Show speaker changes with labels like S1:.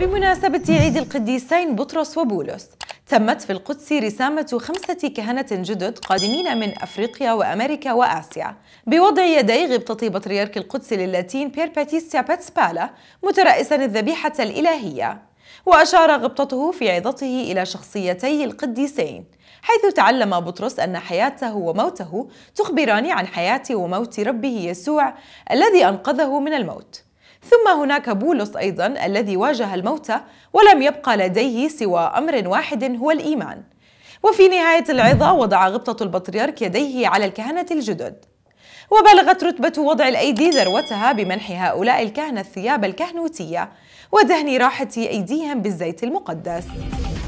S1: بمناسبة عيد القديسين بطرس وبولس تمت في القدس رسامة خمسة كهنة جدد قادمين من أفريقيا وأمريكا وآسيا بوضع يدي غبطة بطريرك القدس للاتين بير باتيستيا باتسبالا مترأسا الذبيحة الإلهية وأشار غبطته في عظته إلى شخصيتي القديسين حيث تعلم بطرس أن حياته وموته تخبران عن حياة وموت ربه يسوع الذي أنقذه من الموت ثم هناك بولس أيضا الذي واجه الموت ولم يبقى لديه سوى أمر واحد هو الإيمان وفي نهاية العظة وضع غبطة البطريرك يديه على الكهنة الجدد وبلغت رتبة وضع الأيدي ذروتها بمنح هؤلاء الكهنة الثياب الكهنوتية ودهن راحة أيديهم بالزيت المقدس